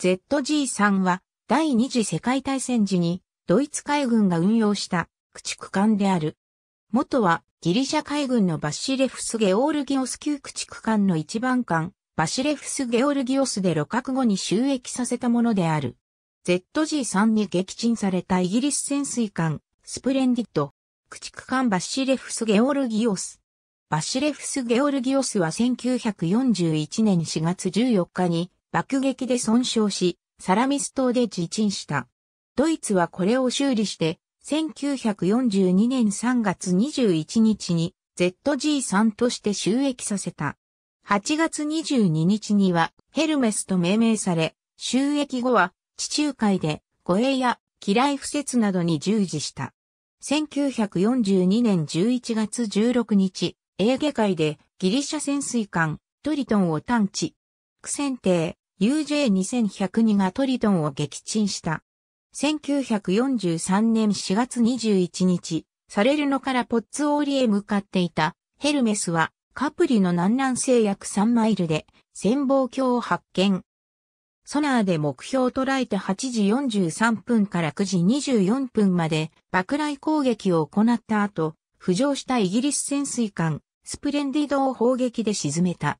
ZG3 は第二次世界大戦時にドイツ海軍が運用した駆逐艦である。元はギリシャ海軍のバシレフス・ゲオールギオス級駆逐艦の一番艦、バシレフス・ゲオルギオスで旅客後に収益させたものである。ZG3 に撃沈されたイギリス潜水艦、スプレンディッド、駆逐艦バシレフス・ゲオルギオス。バシレフス・ゲオルギオスは1941年4月14日に爆撃で損傷し、サラミス島で自沈した。ドイツはこれを修理して、1942年3月21日に ZG3 として収益させた。8月22日にはヘルメスと命名され、収益後は地中海で護衛や機雷敷設などに従事した。1942年11月16日、エーゲ海でギリシャ潜水艦トリトンを探知。ク選艇 UJ2102 がトリトンを撃沈した。1943年4月21日、サレルノからポッツオーリへ向かっていたヘルメスはカプリの南南西約3マイルで潜望鏡を発見。ソナーで目標を捉えて8時43分から9時24分まで爆雷攻撃を行った後、浮上したイギリス潜水艦スプレンディドを砲撃で沈めた。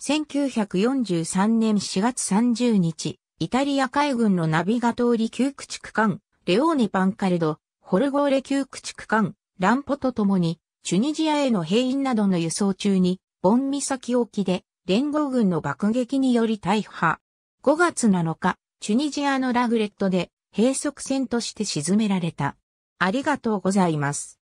1943年4月30日、イタリア海軍のナビガトーリ旧駆逐艦、レオーネ・パンカルド、ホルゴーレ旧駆逐艦、ランポと共に、チュニジアへの兵員などの輸送中に、ボン岬沖で、連合軍の爆撃により大破。5月7日、チュニジアのラグレットで、閉塞船として沈められた。ありがとうございます。